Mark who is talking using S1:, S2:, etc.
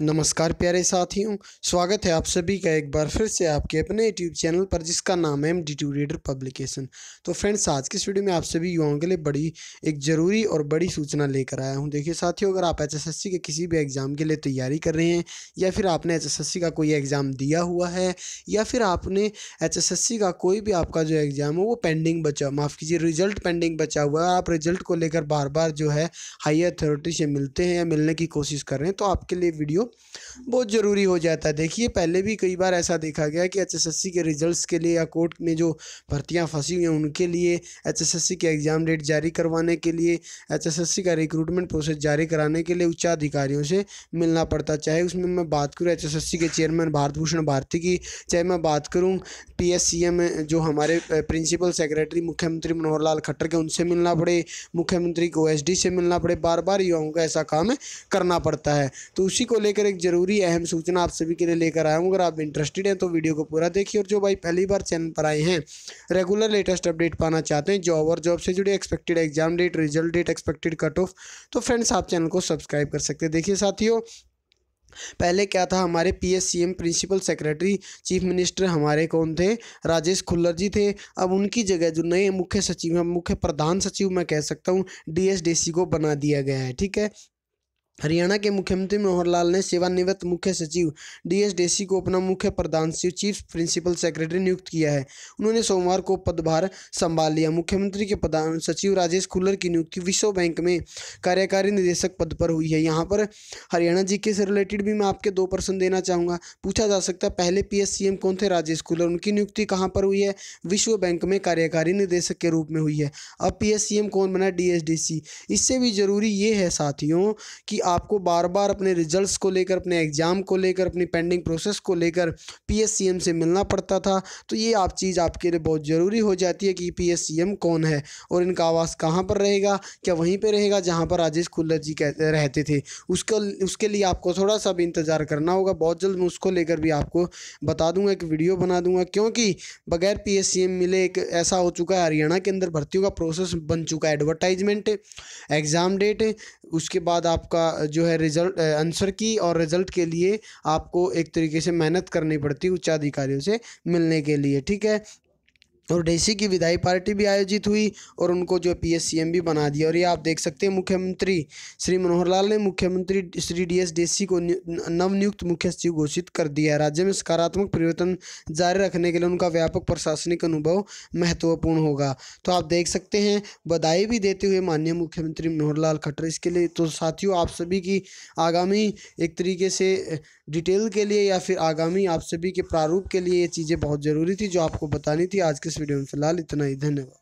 S1: नमस्कार प्यारे साथियों स्वागत है आप सभी का एक बार फिर से आपके अपने यूट्यूब चैनल पर जिसका नाम है M D two reader publication तो फ्रेंड्स आज की इस वीडियो में आप सभी युवाओं के लिए बड़ी एक ज़रूरी और बड़ी सूचना लेकर आया हूं देखिए साथियों अगर आप एचएसएससी के किसी भी एग्ज़ाम के लिए तैयारी कर रहे हैं या फिर आपने एच का कोई एग्ज़ाम दिया हुआ है या फिर आपने एच का कोई भी आपका जो एग्ज़ाम है वो पेंडिंग बचा माफ़ कीजिए रिजल्ट पेंडिंग बचा हुआ है आप रिजल्ट को लेकर बार बार जो है हाई अथॉरिटी से मिलते हैं या मिलने की कोशिश कर रहे हैं तो आपके लिए वीडियो बहुत ज़रूरी हो जाता है देखिए पहले भी कई बार ऐसा देखा गया कि एच के रिजल्ट्स के लिए या कोर्ट में जो भर्तियां फंसी हुई हैं उनके लिए एच के एग्ज़ाम डेट जारी करवाने के लिए एच का रिक्रूटमेंट प्रोसेस जारी कराने के लिए उच्चाधिकारियों से मिलना पड़ता चाहे उसमें मैं बात करूँ एच के चेयरमैन भारत भूषण भारती की चाहे मैं बात करूँ पी जो हमारे प्रिंसिपल सेक्रेटरी मुख्यमंत्री मनोहर लाल खट्टर के उनसे मिलना पड़े मुख्यमंत्री को एस से मिलना पड़े बार बार युवाओं का ऐसा काम करना पड़ता है तो उसी को लेकर एक ज़रूरी अहम सूचना आप सभी के लिए लेकर आया हूँ अगर आप इंटरेस्टेड हैं तो वीडियो को पूरा देखिए और जो भाई पहली बार चैनल पर आए हैं रेगुलर लेटेस्ट अपडेट पाना चाहते हैं जॉब और जॉब से जुड़े expected exam date result date expected cut off तो फ्रेंड्स आप चैनल को सब्सक्राइब कर सकते हैं देखिए साथियों पहले क्या था हमारे PSCM principal secretary chief minister हमारे कौन थे राजेश खुल्लर जी थे अब उनकी जगह जो नए मुख्य सचिव हैं मुख्य प्रधान सचिव मैं कह सकता हूँ डीएसडीसी को बना दिया गया है ठीक है हरियाणा के मुख्यमंत्री मनोहर लाल ने सेवानिवृत्त मुख्य सचिव डीएसडीसी को अपना मुख्य प्रधान सचिव चीफ प्रिंसिपल सेक्रेटरी नियुक्त किया है उन्होंने सोमवार को पदभार संभाल लिया मुख्यमंत्री के प्रधान सचिव राजेश खुल्लर की नियुक्ति विश्व बैंक में कार्यकारी निदेशक पद पर हुई है यहाँ पर हरियाणा जी के से रिलेटेड भी मैं आपके दो प्रश्न देना चाहूँगा पूछा जा सकता है पहले पी कौन थे राजेश खुल्लर उनकी नियुक्ति कहाँ पर हुई है विश्व बैंक में कार्यकारी निदेशक के रूप में हुई है अब पी कौन बना डी इससे भी जरूरी ये है साथियों कि आपको बार बार अपने रिजल्ट्स को लेकर अपने एग्ज़ाम को लेकर अपनी पेंडिंग प्रोसेस को लेकर पी से मिलना पड़ता था तो ये आप चीज़ आपके लिए बहुत ज़रूरी हो जाती है कि पी कौन है और इनका आवास कहाँ पर रहेगा क्या वहीं पर रहेगा जहाँ पर राजेश कुल्लर जी कहते रहते थे उसके उसके लिए आपको थोड़ा सा भी इंतज़ार करना होगा बहुत जल्द मैं उसको लेकर भी आपको बता दूंगा एक वीडियो बना दूंगा क्योंकि बगैर पी मिले एक ऐसा हो चुका है हरियाणा के अंदर भर्तियों का प्रोसेस बन चुका है एडवर्टाइजमेंट एग्ज़ाम डेट उसके बाद आपका जो है रिज़ल्ट आंसर की और रिज़ल्ट के लिए आपको एक तरीके से मेहनत करनी पड़ती है उच्चाधिकारियों से मिलने के लिए ठीक है और डेसी की विदाई पार्टी भी आयोजित हुई और उनको जो पी भी बना दिया और ये आप देख सकते हैं मुख्यमंत्री श्री मनोहर लाल ने मुख्यमंत्री श्री डी एस डेसी को नवनियुक्त मुख्य सचिव घोषित कर दिया है राज्य में सकारात्मक परिवर्तन जारी रखने के लिए उनका व्यापक प्रशासनिक अनुभव महत्वपूर्ण होगा तो आप देख सकते हैं बधाई भी देते हुए माननीय मुख्यमंत्री मनोहर लाल खट्टर इसके लिए तो साथियों आप सभी की आगामी एक तरीके से डिटेल के लिए या फिर आगामी आप सभी के प्रारूप के लिए ये चीज़ें बहुत ज़रूरी थी जो आपको बतानी थी आज के इस वीडियो में फिलहाल इतना ही धन्यवाद